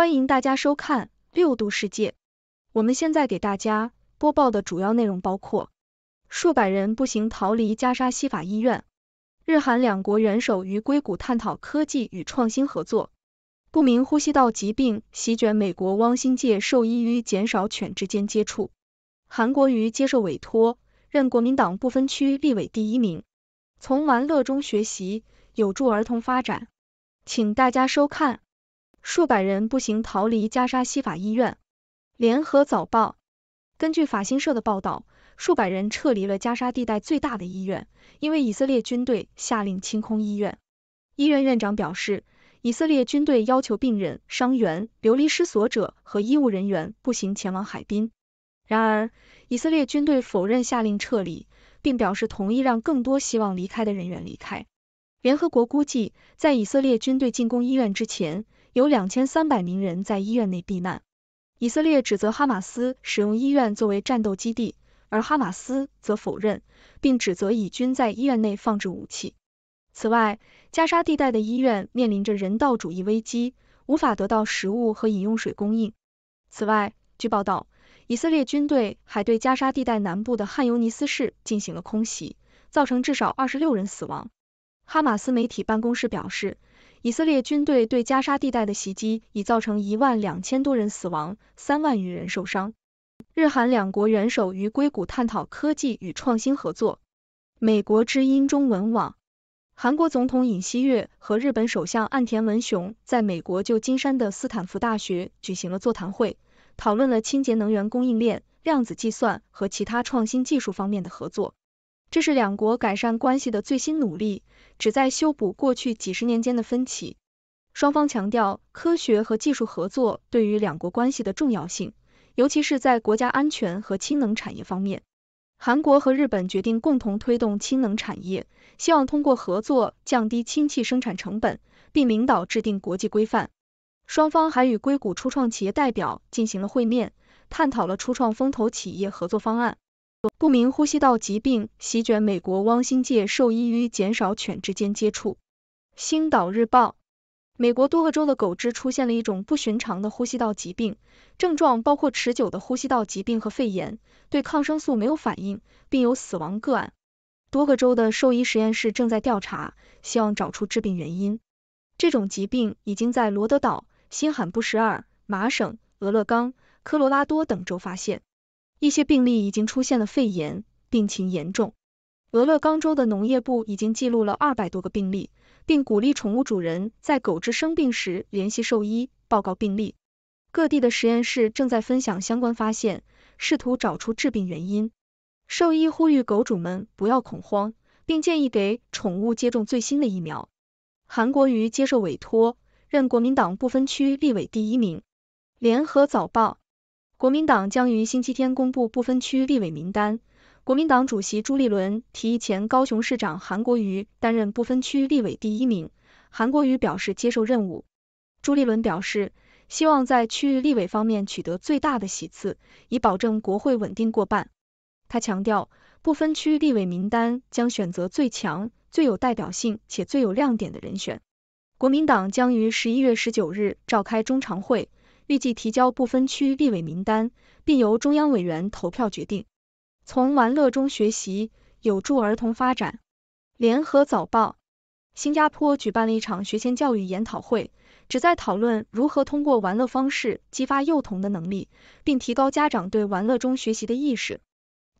欢迎大家收看《六度世界》。我们现在给大家播报的主要内容包括：数百人步行逃离加沙西法医院；日韩两国元首与硅谷探讨科技与创新合作；不明呼吸道疾病席卷美国；汪星界兽医于减少犬之间接触；韩国瑜接受委托任国民党不分区立委第一名；从玩乐中学习有助儿童发展。请大家收看。数百人步行逃离加沙西法医院。联合早报根据法新社的报道，数百人撤离了加沙地带最大的医院，因为以色列军队下令清空医院。医院院长表示，以色列军队要求病人、伤员、流离失所者和医务人员步行前往海滨。然而，以色列军队否认下令撤离，并表示同意让更多希望离开的人员离开。联合国估计，在以色列军队进攻医院之前。有两千三百名人在医院内避难。以色列指责哈马斯使用医院作为战斗基地，而哈马斯则否认，并指责以军在医院内放置武器。此外，加沙地带的医院面临着人道主义危机，无法得到食物和饮用水供应。此外，据报道，以色列军队还对加沙地带南部的汉尤尼斯市进行了空袭，造成至少二十六人死亡。哈马斯媒体办公室表示。以色列军队对加沙地带的袭击已造成一万两千多人死亡，三万余人受伤。日韩两国元首于硅谷探讨科技与创新合作。美国之音中文网：韩国总统尹锡悦和日本首相岸田文雄在美国旧金山的斯坦福大学举行了座谈会，讨论了清洁能源供应链、量子计算和其他创新技术方面的合作。这是两国改善关系的最新努力，旨在修补过去几十年间的分歧。双方强调科学和技术合作对于两国关系的重要性，尤其是在国家安全和氢能产业方面。韩国和日本决定共同推动氢能产业，希望通过合作降低氢气生产成本，并领导制定国际规范。双方还与硅谷初创企业代表进行了会面，探讨了初创风投企业合作方案。不明呼吸道疾病席卷美国，汪星界兽医与减少犬之间接触。星岛日报：美国多个州的狗只出现了一种不寻常的呼吸道疾病，症状包括持久的呼吸道疾病和肺炎，对抗生素没有反应，并有死亡个案。多个州的兽医实验室正在调查，希望找出致病原因。这种疾病已经在罗德岛、新罕布什尔、马省、俄勒冈、科罗拉多等州发现。一些病例已经出现了肺炎，病情严重。俄勒冈州的农业部已经记录了二百多个病例，并鼓励宠物主人在狗只生病时联系兽医报告病例。各地的实验室正在分享相关发现，试图找出致病原因。兽医呼吁狗主们不要恐慌，并建议给宠物接种最新的疫苗。韩国瑜接受委托，任国民党不分区立委第一名。联合早报。国民党将于星期天公布不分区立委名单。国民党主席朱立伦提议前高雄市长韩国瑜担任不分区立委第一名。韩国瑜表示接受任务。朱立伦表示，希望在区域立委方面取得最大的喜次，以保证国会稳定过半。他强调，不分区立委名单将选择最强、最有代表性且最有亮点的人选。国民党将于十一月十九日召开中常会。预计提交不分区立委名单，并由中央委员投票决定。从玩乐中学习有助儿童发展。联合早报：新加坡举办了一场学前教育研讨会，旨在讨论如何通过玩乐方式激发幼童的能力，并提高家长对玩乐中学习的意识。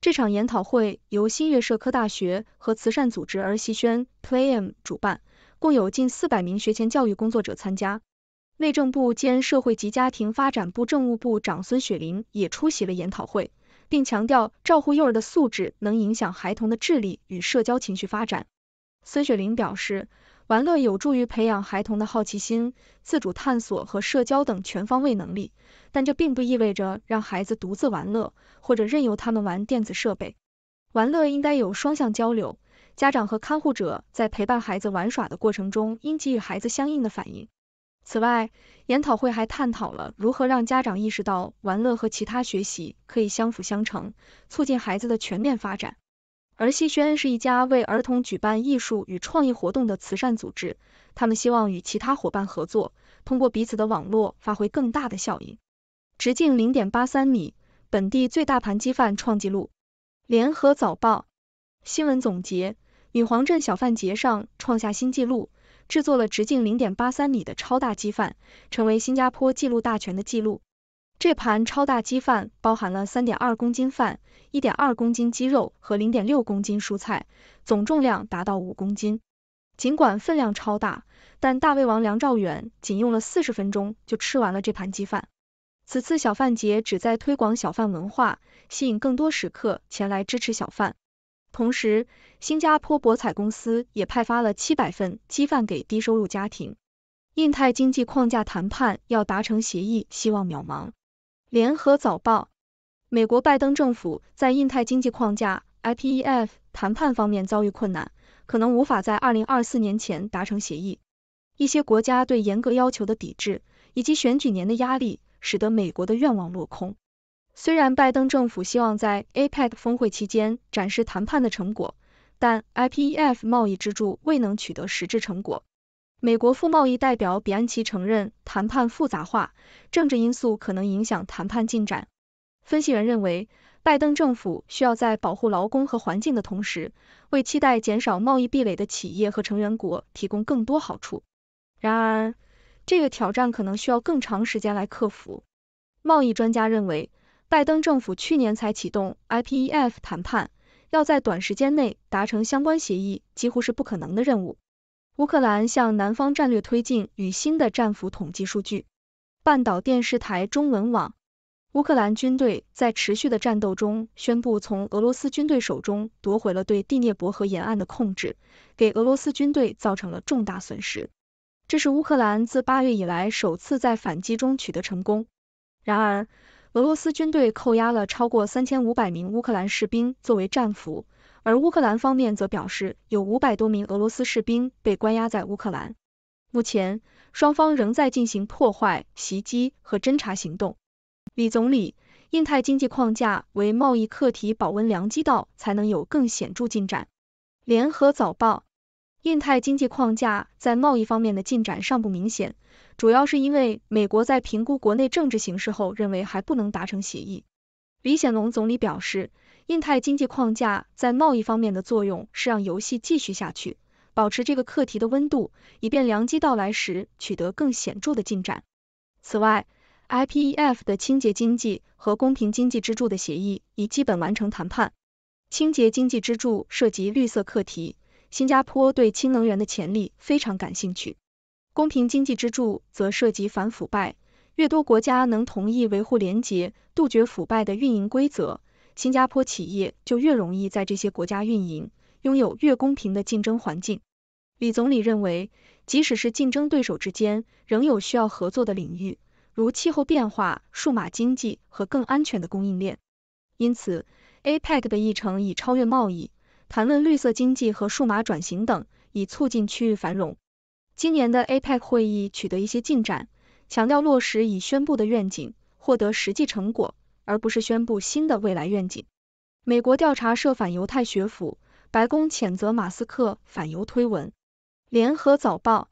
这场研讨会由新月社科大学和慈善组织儿戏轩 （Playm） 主办，共有近四百名学前教育工作者参加。内政部兼社会及家庭发展部政务部长孙雪玲也出席了研讨会，并强调照护幼儿的素质能影响孩童的智力与社交情绪发展。孙雪玲表示，玩乐有助于培养孩童的好奇心、自主探索和社交等全方位能力，但这并不意味着让孩子独自玩乐或者任由他们玩电子设备。玩乐应该有双向交流，家长和看护者在陪伴孩子玩耍的过程中应给予孩子相应的反应。此外，研讨会还探讨了如何让家长意识到玩乐和其他学习可以相辅相成，促进孩子的全面发展。而戏轩是一家为儿童举办艺术与创意活动的慈善组织，他们希望与其他伙伴合作，通过彼此的网络发挥更大的效应。直径零点八三米，本地最大盘鸡饭创纪录。联合早报新闻总结：女皇镇小饭节上创下新纪录。制作了直径零点八三米的超大鸡饭，成为新加坡纪录大全的纪录。这盘超大鸡饭包含了三点二公斤饭、一点二公斤鸡肉和零点六公斤蔬菜，总重量达到五公斤。尽管分量超大，但大胃王梁兆远仅用了四十分钟就吃完了这盘鸡饭。此次小贩节旨在推广小贩文化，吸引更多食客前来支持小贩。同时，新加坡博彩公司也派发了七百份鸡饭给低收入家庭。印太经济框架谈判要达成协议，希望渺茫。联合早报：美国拜登政府在印太经济框架 （IPEF） 谈判方面遭遇困难，可能无法在二零二四年前达成协议。一些国家对严格要求的抵制，以及选举年的压力，使得美国的愿望落空。虽然拜登政府希望在 APEC 峰会期间展示谈判的成果，但 IPEF 贸易支柱未能取得实质成果。美国副贸易代表比安奇承认，谈判复杂化，政治因素可能影响谈判进展。分析员认为，拜登政府需要在保护劳工和环境的同时，为期待减少贸易壁垒的企业和成员国提供更多好处。然而，这个挑战可能需要更长时间来克服。贸易专家认为。拜登政府去年才启动 IPEF 谈判，要在短时间内达成相关协议几乎是不可能的任务。乌克兰向南方战略推进与新的战俘统计数据。半岛电视台中文网：乌克兰军队在持续的战斗中宣布，从俄罗斯军队手中夺回了对第聂伯河沿岸的控制，给俄罗斯军队造成了重大损失。这是乌克兰自八月以来首次在反击中取得成功。然而，俄罗斯军队扣押了超过三千五百名乌克兰士兵作为战俘，而乌克兰方面则表示有五百多名俄罗斯士兵被关押在乌克兰。目前，双方仍在进行破坏、袭击和侦查行动。李总理，印太经济框架为贸易课题保温良机到才能有更显著进展。联合早报。印太经济框架在贸易方面的进展尚不明显，主要是因为美国在评估国内政治形势后，认为还不能达成协议。李显龙总理表示，印太经济框架在贸易方面的作用是让游戏继续下去，保持这个课题的温度，以便良机到来时取得更显著的进展。此外，IPEF 的清洁经济和公平经济支柱的协议已基本完成谈判。清洁经济支柱涉及绿色课题。新加坡对氢能源的潜力非常感兴趣。公平经济支柱则涉及反腐败，越多国家能同意维护廉洁、杜绝腐败的运营规则，新加坡企业就越容易在这些国家运营，拥有越公平的竞争环境。李总理认为，即使是竞争对手之间，仍有需要合作的领域，如气候变化、数码经济和更安全的供应链。因此，APEC 的议程已超越贸易。谈论绿色经济和数码转型等，以促进区域繁荣。今年的 APEC 会议取得一些进展，强调落实已宣布的愿景，获得实际成果，而不是宣布新的未来愿景。美国调查社反犹太学府，白宫谴责马斯克反犹推文。联合早报：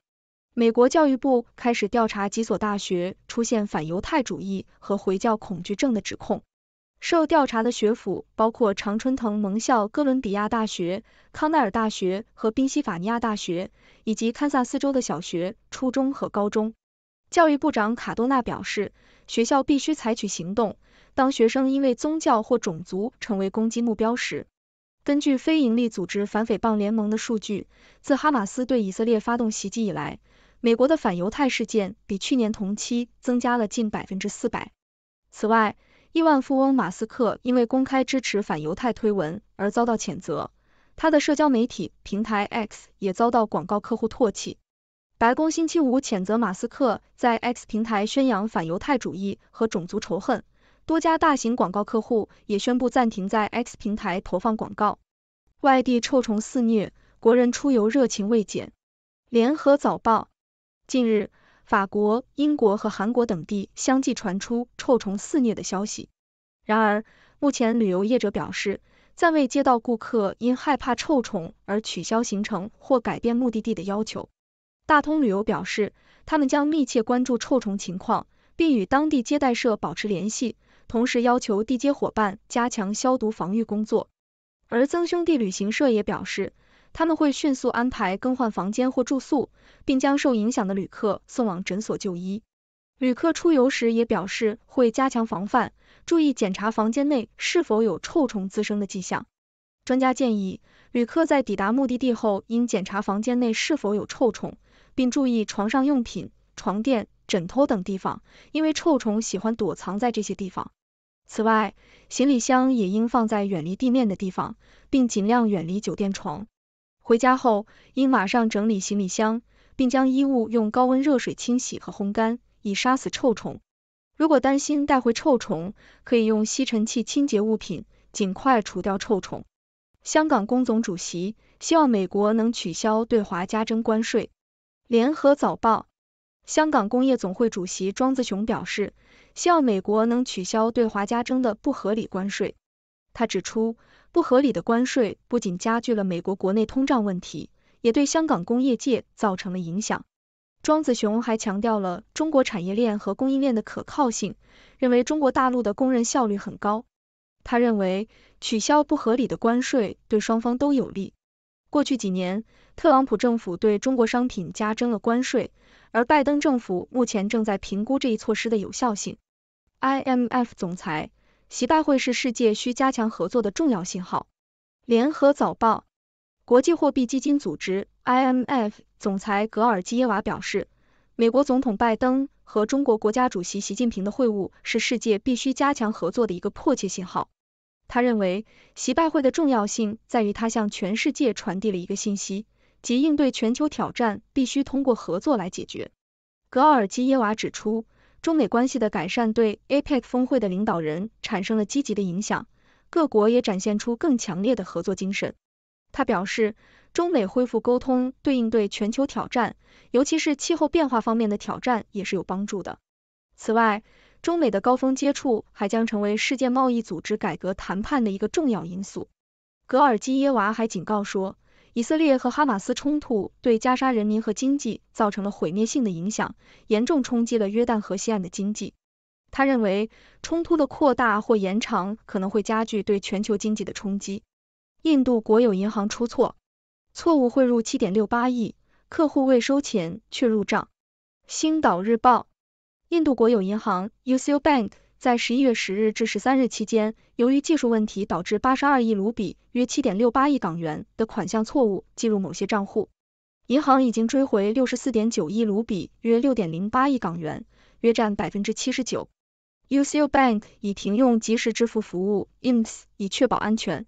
美国教育部开始调查几所大学出现反犹太主义和回教恐惧症的指控。受调查的学府包括常春藤盟校、哥伦比亚大学、康奈尔大学和宾夕法尼亚大学，以及堪萨斯州的小学、初中和高中。教育部长卡多纳表示，学校必须采取行动。当学生因为宗教或种族成为攻击目标时，根据非营利组织反诽谤联盟的数据，自哈马斯对以色列发动袭击以来，美国的反犹太事件比去年同期增加了近百分之四百。此外，亿万富翁马斯克因为公开支持反犹太推文而遭到谴责，他的社交媒体平台 X 也遭到广告客户唾弃。白宫星期五谴责马斯克在 X 平台宣扬反犹太主义和种族仇恨，多家大型广告客户也宣布暂停在 X 平台投放广告。外地臭虫肆虐，国人出游热情未减。联合早报，近日。法国、英国和韩国等地相继传出臭虫肆虐的消息。然而，目前旅游业者表示暂未接到顾客因害怕臭虫而取消行程或改变目的地的要求。大通旅游表示，他们将密切关注臭虫情况，并与当地接待社保持联系，同时要求地接伙伴加强消毒防御工作。而曾兄弟旅行社也表示。他们会迅速安排更换房间或住宿，并将受影响的旅客送往诊所就医。旅客出游时也表示会加强防范，注意检查房间内是否有臭虫滋生的迹象。专家建议，旅客在抵达目的地后应检查房间内是否有臭虫，并注意床上用品、床垫、枕头等地方，因为臭虫喜欢躲藏在这些地方。此外，行李箱也应放在远离地面的地方，并尽量远离酒店床。回家后，应马上整理行李箱，并将衣物用高温热水清洗和烘干，以杀死臭虫。如果担心带回臭虫，可以用吸尘器清洁物品，尽快除掉臭虫。香港工总主席希望美国能取消对华加征关税。联合早报，香港工业总会主席庄子雄表示，希望美国能取消对华加征的不合理关税。他指出，不合理的关税不仅加剧了美国国内通胀问题，也对香港工业界造成了影响。庄子雄还强调了中国产业链和供应链的可靠性，认为中国大陆的工人效率很高。他认为取消不合理的关税对双方都有利。过去几年，特朗普政府对中国商品加征了关税，而拜登政府目前正在评估这一措施的有效性。IMF 总裁。习拜会是世界需加强合作的重要信号。联合早报，国际货币基金组织 （IMF） 总裁格尔基耶娃表示，美国总统拜登和中国国家主席习近平的会晤是世界必须加强合作的一个迫切信号。他认为，习拜会的重要性在于它向全世界传递了一个信息，即应对全球挑战必须通过合作来解决。格尔基耶娃指出。中美关系的改善对 APEC 峰会的领导人产生了积极的影响，各国也展现出更强烈的合作精神。他表示，中美恢复沟通对应对全球挑战，尤其是气候变化方面的挑战也是有帮助的。此外，中美的高峰接触还将成为世界贸易组织改革谈判的一个重要因素。格尔基耶娃还警告说。以色列和哈马斯冲突对加沙人民和经济造成了毁灭性的影响，严重冲击了约旦河西岸的经济。他认为，冲突的扩大或延长可能会加剧对全球经济的冲击。印度国有银行出错，错误汇入七点六八亿，客户未收钱却入账。星岛日报，印度国有银行 U C U Bank。在十一月十日至十三日期间，由于技术问题导致八十二亿卢比（约七点六八亿港元）的款项错误进入某些账户，银行已经追回六十四点九亿卢比（约六点零八亿港元），约占百分之七十九。u c Bank 已停用即时支付服务 IMPS 以确保安全，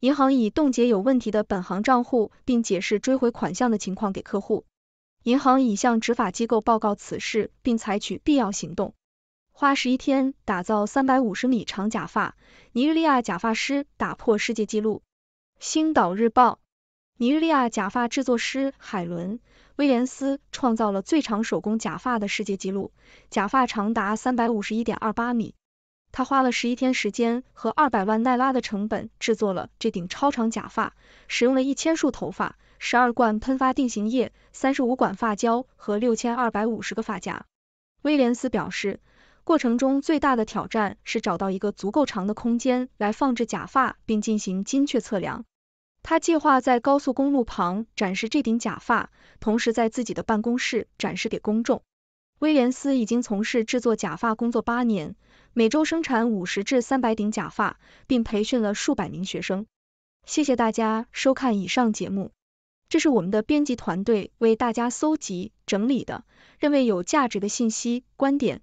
银行已冻结有问题的本行账户，并解释追回款项的情况给客户。银行已向执法机构报告此事，并采取必要行动。花十一天打造三百五十米长假发，尼日利亚假发师打破世界纪录。星岛日报，尼日利亚假发制作师海伦·威廉斯创造了最长手工假发的世界纪录，假发长达三百五十一点二八米。他花了十一天时间和二百万奈拉的成本制作了这顶超长假发，使用了一千束头发、十二罐喷发定型液、三十五管发胶和六千二百五十个发夹。威廉斯表示。过程中最大的挑战是找到一个足够长的空间来放置假发并进行精确测量。他计划在高速公路旁展示这顶假发，同时在自己的办公室展示给公众。威廉斯已经从事制作假发工作八年，每周生产五十至三百顶假发，并培训了数百名学生。谢谢大家收看以上节目，这是我们的编辑团队为大家搜集整理的，认为有价值的信息观点。